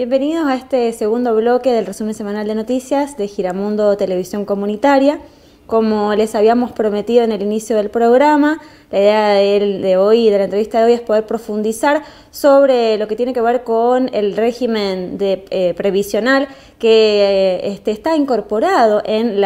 Bienvenidos a este segundo bloque del resumen semanal de noticias de Giramundo Televisión Comunitaria. Como les habíamos prometido en el inicio del programa, la idea de, hoy de la entrevista de hoy es poder profundizar sobre lo que tiene que ver con el régimen de, eh, previsional que eh, este, está incorporado en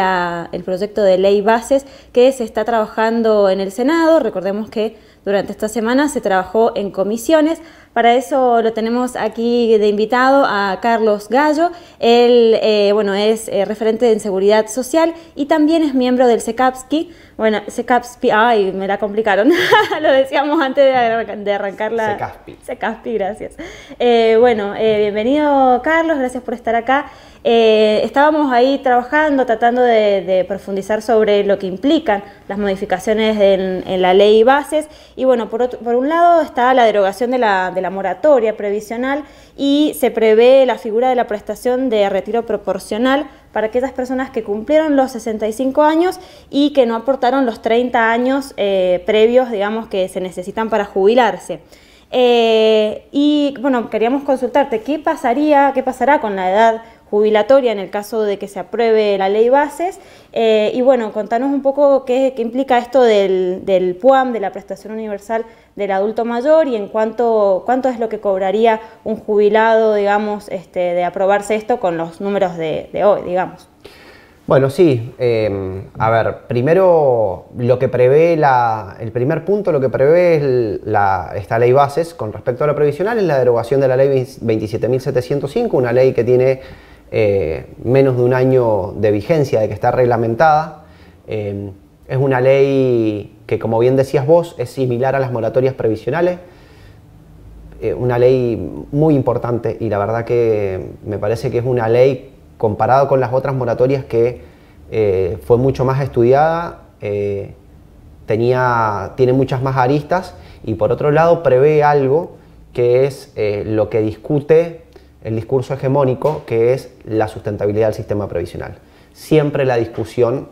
el proyecto de ley bases que se está trabajando en el Senado. Recordemos que durante esta semana se trabajó en comisiones. Para eso lo tenemos aquí de invitado a Carlos Gallo. Él eh, bueno, es eh, referente en seguridad social y también es miembro del SECAPSKI. Bueno, SECAPSKI, ay, me la complicaron. lo decíamos antes de, arrancar, de arrancar la... SECASPI. SECASPI, gracias. Eh, bueno, bienvenido Carlos, gracias por estar acá. Eh, estábamos ahí trabajando, tratando de, profundizar sobre lo que implican las modificaciones en, la ley y bases. Y bueno, por, un lado está la derogación de la, moratoria previsional y se prevé la figura de la prestación de retiro proporcional para aquellas personas que cumplieron los 65 años y que no aportaron los 30 años eh, previos, digamos, que se necesitan para jubilarse. Eh, y bueno, queríamos consultarte, ¿qué pasaría, qué pasará con la edad? jubilatoria en el caso de que se apruebe la ley bases. Eh, y bueno, contanos un poco qué, implica esto del, del, PUAM, de la prestación universal del adulto mayor y en cuánto, cuánto es lo que cobraría un jubilado, digamos, este, de aprobarse esto con los números de, hoy, digamos. Bueno, sí. Eh, a ver, primero lo que prevé la, el primer punto, lo que prevé esta ley bases con respecto a lo previsional es la derogación de la ley 27.705, una ley que tiene eh, menos de un año de vigencia, de que está reglamentada. Eh, es una ley que, como bien decías vos, es similar a las moratorias previsionales. Eh, una ley muy importante y la verdad que me parece que es una ley comparado con las otras moratorias que fue mucho más estudiada, tenía, tiene muchas más aristas y por otro lado prevé algo que es lo que discute el discurso hegemónico que es la sustentabilidad del sistema previsional. Siempre la discusión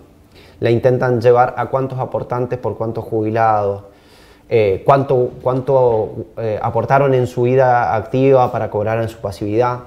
la intentan llevar a cuántos aportantes por cuántos jubilados, eh, cuánto, cuánto eh, aportaron en su vida activa para cobrar en su pasividad,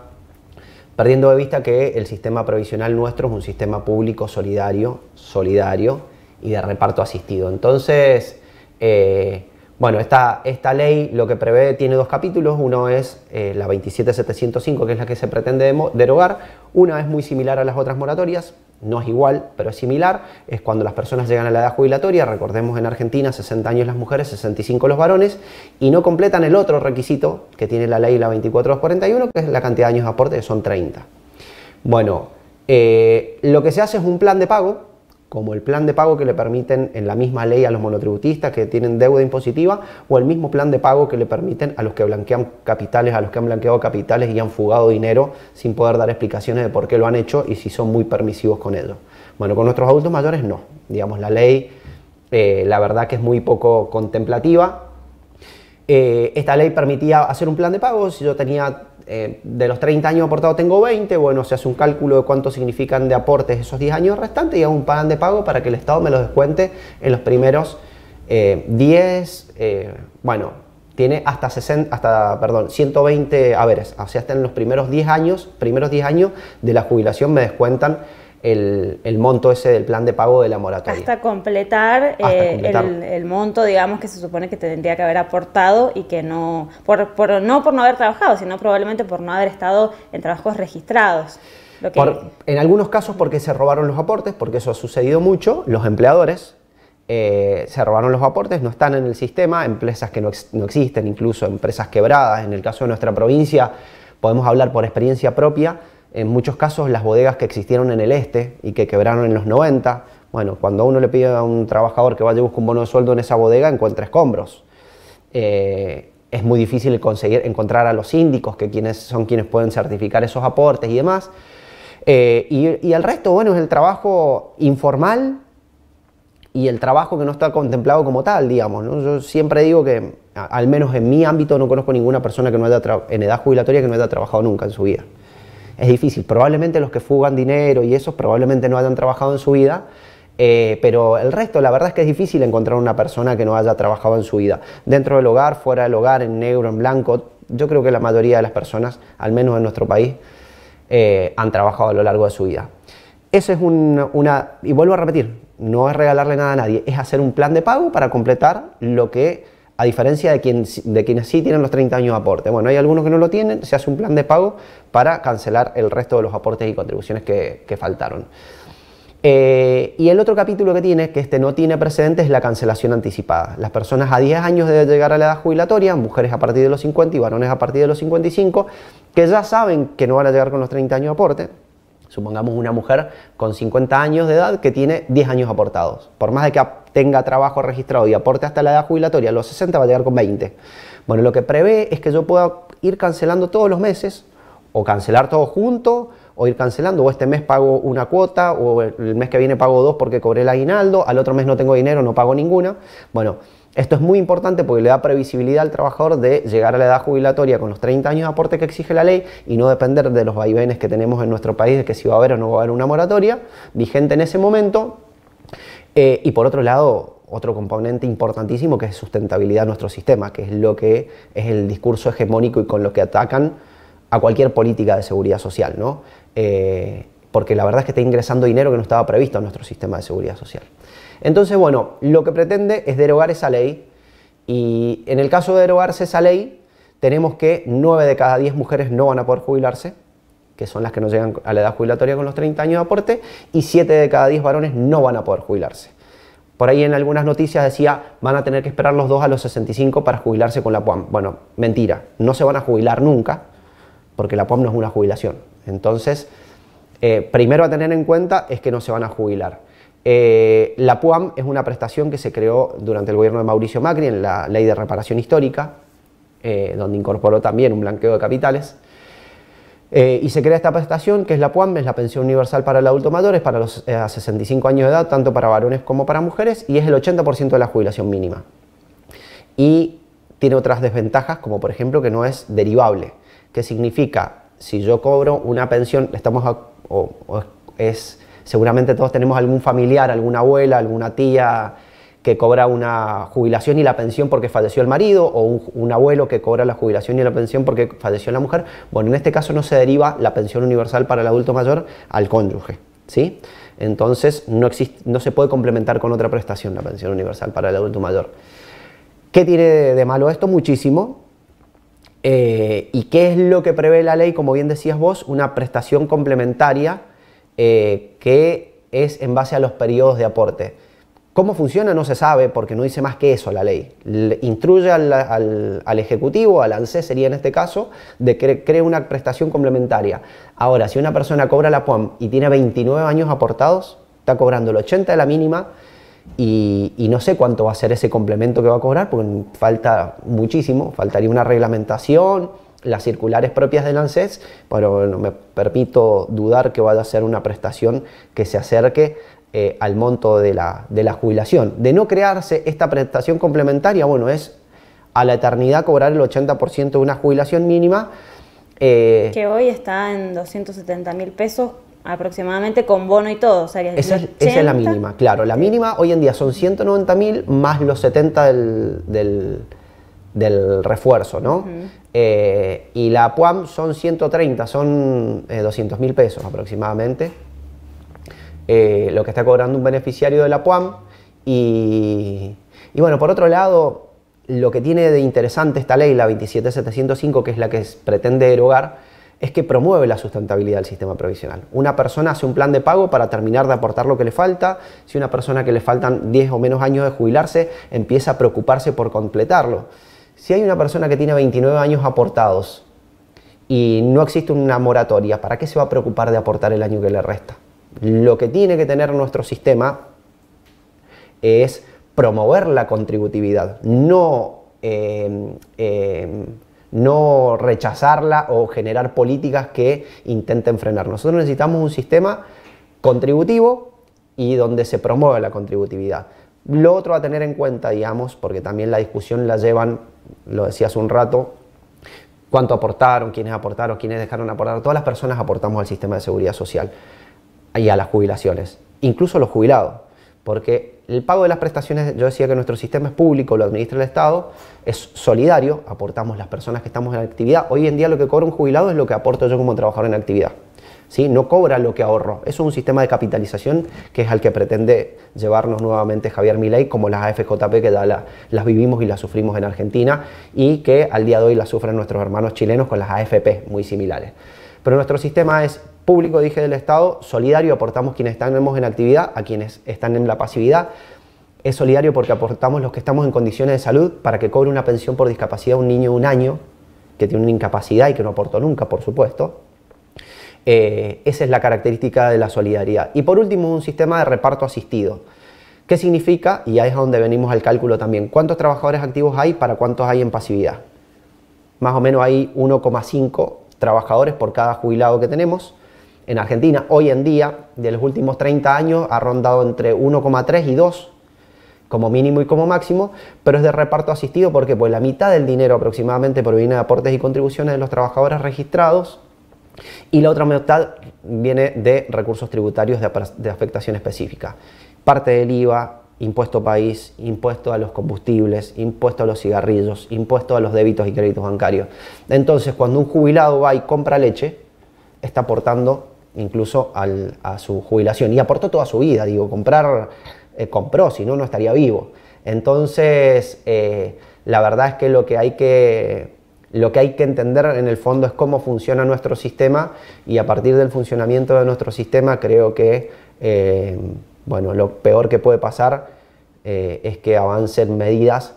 perdiendo de vista que el sistema previsional nuestro es un sistema público solidario, solidario y de reparto asistido. Entonces, eh, bueno, esta, esta, ley lo que prevé tiene dos capítulos. Uno es eh, la 27705, que es la que se pretende derogar. Una es muy similar a las otras moratorias, no es igual, pero es similar. Es cuando las personas llegan a la edad jubilatoria, recordemos en Argentina 60 años las mujeres, 65 los varones, y no completan el otro requisito que tiene la ley, la 2441, que es la cantidad de años de aporte, que son 30. Bueno, eh, lo que se hace es un plan de pago como el plan de pago que le permiten en la misma ley a los monotributistas que tienen deuda impositiva o el mismo plan de pago que le permiten a los que blanquean capitales, a los que han blanqueado capitales y han fugado dinero sin poder dar explicaciones de por qué lo han hecho y si son muy permisivos con ello. Bueno, con nuestros adultos mayores no. Digamos, la ley eh, la verdad que es muy poco contemplativa, eh, esta ley permitía hacer un plan de pago. Si yo tenía eh, de los 30 años aportados, tengo 20, bueno, se hace un cálculo de cuánto significan de aportes esos 10 años restantes y hago un plan de pago para que el Estado me los descuente en los primeros 10, eh, bueno, tiene hasta, 60, hasta perdón, 120 haberes. O sea, hasta en los primeros 10 años, primeros 10 años de la jubilación me descuentan el, monto ese del plan de pago de la moratoria. Hasta eh, completar, El, monto, digamos, que se supone que tendría que haber aportado y que no, por, no por no haber trabajado, sino probablemente por no haber estado en trabajos registrados. en algunos casos porque se robaron los aportes, porque eso ha sucedido mucho, los empleadores eh, se robaron los aportes, no están en el sistema, empresas que no, no existen, incluso empresas quebradas, en el caso de nuestra provincia, podemos hablar por experiencia propia, en muchos casos las bodegas que existieron en el este y que quebraron en los 90, bueno, cuando uno le pide a un trabajador que vaya y busque un bono de sueldo en esa bodega, encuentra escombros. Eh, es muy difícil conseguir encontrar a los síndicos, que quienes son quienes pueden certificar esos aportes y demás. Eh, y, el resto, bueno, es el trabajo informal y el trabajo que no está contemplado como tal, digamos. Yo siempre digo que, al menos en mi ámbito, no conozco ninguna persona que no haya en edad jubilatoria que no haya trabajado nunca en su vida es difícil. Probablemente los que fugan dinero y esos probablemente no hayan trabajado en su vida, eh, pero el resto, la verdad es que es difícil encontrar una persona que no haya trabajado en su vida. Dentro del hogar, fuera del hogar, en negro, en blanco, yo creo que la mayoría de las personas, al menos en nuestro país, eh, han trabajado a lo largo de su vida. Eso es una, y vuelvo a repetir, no es regalarle nada a nadie, es hacer un plan de pago para completar lo que a diferencia de, quien, de quienes sí tienen los 30 años de aporte. Bueno, hay algunos que no lo tienen, se hace un plan de pago para cancelar el resto de los aportes y contribuciones que, faltaron. Eh, y el otro capítulo que tiene, que este no tiene precedentes, es la cancelación anticipada. Las personas a 10 años de llegar a la edad jubilatoria, mujeres a partir de los 50 y varones a partir de los 55, que ya saben que no van a llegar con los 30 años de aporte, Supongamos una mujer con 50 años de edad que tiene 10 años aportados. Por más de que tenga trabajo registrado y aporte hasta la edad jubilatoria, a los 60 va a llegar con 20. Bueno, lo que prevé es que yo pueda ir cancelando todos los meses, o cancelar todo junto, o ir cancelando, o este mes pago una cuota, o el mes que viene pago dos porque cobré el aguinaldo, al otro mes no tengo dinero, no pago ninguna. Bueno, esto es muy importante porque le da previsibilidad al trabajador de llegar a la edad jubilatoria con los 30 años de aporte que exige la ley y no depender de los vaivenes que tenemos en nuestro país de que si va a haber o no va a haber una moratoria vigente en ese momento. Eh, y por otro lado, otro componente importantísimo que es sustentabilidad de nuestro sistema, que es lo que es el discurso hegemónico y con lo que atacan a cualquier política de seguridad social, ¿no? Eh, porque la verdad es que está ingresando dinero que no estaba previsto a nuestro sistema de seguridad social. Entonces, bueno, lo que pretende es derogar esa ley y en el caso de derogarse esa ley, tenemos que 9 de cada 10 mujeres no van a poder jubilarse, que son las que no llegan a la edad jubilatoria con los 30 años de aporte, y 7 de cada 10 varones no van a poder jubilarse. Por ahí en algunas noticias decía, van a tener que esperar los dos a los 65 para jubilarse con la PUAM. Bueno, mentira, no se van a jubilar nunca, porque la PUAM no es una jubilación. Entonces, eh, primero a tener en cuenta es que no se van a jubilar. Eh, la PUAM es una prestación que se creó durante el gobierno de Mauricio Macri en la Ley de Reparación Histórica, eh, donde incorporó también un blanqueo de capitales. Eh, y se crea esta prestación que es la PUAM, es la pensión universal para el adulto mayor, es para los 65 años de edad, tanto para varones como para mujeres, y es el 80% de la jubilación mínima. Y tiene otras desventajas, como por ejemplo que no es derivable, que significa si yo cobro una pensión, estamos a, o es Seguramente todos tenemos algún familiar, alguna abuela, alguna tía que cobra una jubilación y la pensión porque falleció el marido, o un, abuelo que cobra la jubilación y la pensión porque falleció la mujer. Bueno, en este caso no se deriva la pensión universal para el adulto mayor al cónyuge, ¿sí? Entonces no, existe, no se puede complementar con otra prestación la pensión universal para el adulto mayor. ¿Qué tiene de, malo esto? Muchísimo. Eh, ¿Y qué es lo que prevé la ley? Como bien decías vos, una prestación complementaria eh, que es en base a los periodos de aporte. ¿Cómo funciona? No se sabe porque no dice más que eso la ley. instruye al, al, Ejecutivo, al ANSES sería en este caso, de que cree una prestación complementaria. Ahora, si una persona cobra la POAM y tiene 29 años aportados, está cobrando el 80 de la mínima y, y no sé cuánto va a ser ese complemento que va a cobrar porque falta muchísimo, faltaría una reglamentación, las circulares propias del ANSES, pero bueno, me permito dudar que vaya a ser una prestación que se acerque eh, al monto de la, de la jubilación. De no crearse esta prestación complementaria, bueno, es a la eternidad cobrar el 80% de una jubilación mínima. Eh, que hoy está en 270 mil pesos aproximadamente con bono y todo. esa, es, la mínima, claro. La mínima hoy en día son 190 mil más los 70 del del refuerzo, ¿no? Eh, y la PUAM son 130, son 200 eh, mil pesos aproximadamente, eh, lo que está cobrando un beneficiario de la PUAM. Y, y, bueno, por otro lado, lo que tiene de interesante esta ley, la 27705, que es la que pretende derogar, es que promueve la sustentabilidad del sistema provisional. Una persona hace un plan de pago para terminar de aportar lo que le falta. Si una persona que le faltan 10 o menos años de jubilarse empieza a preocuparse por completarlo. Si hay una persona que tiene 29 años aportados y no existe una moratoria, ¿para qué se va a preocupar de aportar el año que le resta? Lo que tiene que tener nuestro sistema es promover la contributividad, no, eh, eh, no rechazarla o generar políticas que intenten frenar. Nosotros necesitamos un sistema contributivo y donde se promueva la contributividad. Lo otro a tener en cuenta, digamos, porque también la discusión la llevan lo decía hace un rato, cuánto aportaron, quiénes aportaron, quiénes dejaron aportar. Todas las personas aportamos al sistema de seguridad social y a las jubilaciones, incluso los jubilados, porque el pago de las prestaciones, yo decía que nuestro sistema es público, lo administra el Estado, es solidario, aportamos las personas que estamos en actividad. Hoy en día lo que cobra un jubilado es lo que aporto yo como trabajador en actividad no cobra lo que ahorro. es un sistema de capitalización que es al que pretende llevarnos nuevamente Javier Milei, como las AFJP que las vivimos y las sufrimos en Argentina y que al día de hoy las sufren nuestros hermanos chilenos con las AFP muy similares. Pero nuestro sistema es público, dije, del Estado, solidario, aportamos quienes estamos en actividad a quienes están en la pasividad, es solidario porque aportamos los que estamos en condiciones de salud para que cobre una pensión por discapacidad un niño de un año, que tiene una incapacidad y que no aportó nunca, por supuesto, eh, esa es la característica de la solidaridad. Y por último, un sistema de reparto asistido. ¿Qué significa? Y ahí es donde venimos al cálculo también. ¿Cuántos trabajadores activos hay para cuántos hay en pasividad? Más o menos hay 1,5 trabajadores por cada jubilado que tenemos. En Argentina, hoy en día, de los últimos 30 años, ha rondado entre 1,3 y 2 como mínimo y como máximo, pero es de reparto asistido porque pues, la mitad del dinero aproximadamente proviene de aportes y contribuciones de los trabajadores registrados y la otra mitad viene de recursos tributarios de, afectación específica. Parte del IVA, impuesto país, impuesto a los combustibles, impuesto a los cigarrillos, impuesto a los débitos y créditos bancarios. Entonces, cuando un jubilado va y compra leche, está aportando incluso a su jubilación y aportó toda su vida, digo, comprar, eh, compró, si no, no estaría vivo. Entonces, eh, la verdad es que lo que hay que lo que hay que entender en el fondo es cómo funciona nuestro sistema y a partir del funcionamiento de nuestro sistema creo que eh, bueno, lo peor que puede pasar eh, es que avancen medidas,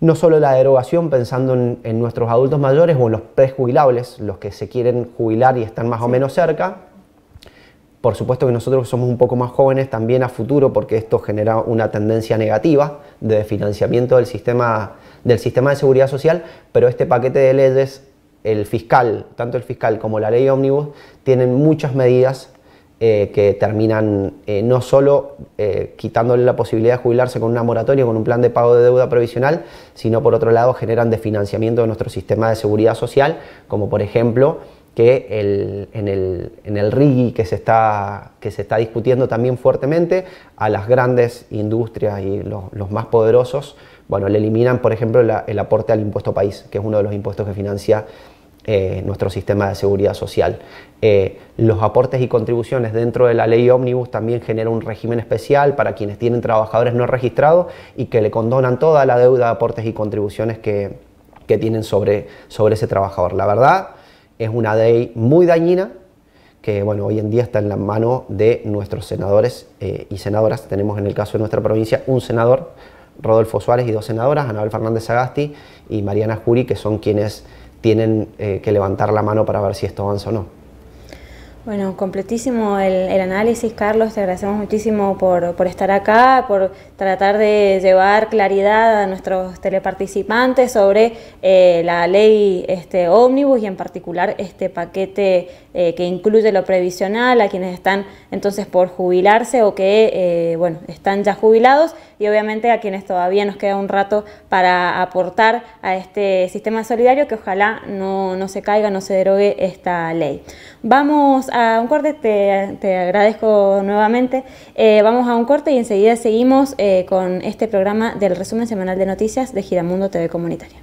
no solo la derogación pensando en, en, nuestros adultos mayores o en los prejubilables, los que se quieren jubilar y están más o menos cerca, por supuesto que nosotros somos un poco más jóvenes también a futuro porque esto genera una tendencia negativa de financiamiento del sistema, del sistema de seguridad social, pero este paquete de leyes, el fiscal, tanto el fiscal como la ley ómnibus, tienen muchas medidas eh, que terminan eh, no solo eh, quitándole la posibilidad de jubilarse con una moratoria, con un plan de pago de deuda provisional, sino por otro lado generan desfinanciamiento de nuestro sistema de seguridad social, como por ejemplo que en, el, RIGI que se, está, discutiendo también fuertemente, a las grandes industrias y los, más poderosos, bueno, le eliminan, por ejemplo, el aporte al impuesto país, que es uno de los impuestos que financia eh, nuestro sistema de seguridad social. Eh, los aportes y contribuciones dentro de la ley ómnibus también genera un régimen especial para quienes tienen trabajadores no registrados y que le condonan toda la deuda de aportes y contribuciones que, que tienen sobre, sobre ese trabajador. La verdad, es una ley muy dañina que bueno, hoy en día está en las manos de nuestros senadores eh, y senadoras. Tenemos en el caso de nuestra provincia un senador, Rodolfo Suárez, y dos senadoras, Anabel Fernández Agasti y Mariana Jury, que son quienes tienen eh, que levantar la mano para ver si esto avanza o no. Bueno, completísimo el, análisis, Carlos. Te agradecemos muchísimo por, estar acá, por tratar de llevar claridad a nuestros teleparticipantes sobre eh, la ley este, ómnibus y en particular este paquete eh, que incluye lo previsional, a quienes están entonces por jubilarse o que eh, bueno, están ya jubilados y obviamente a quienes todavía nos queda un rato para aportar a este sistema solidario que ojalá no, se caiga, no se derogue esta ley. Vamos a un corte, te, agradezco nuevamente, eh, vamos a un corte y enseguida seguimos con este programa del resumen semanal de noticias de Giramundo TV Comunitaria.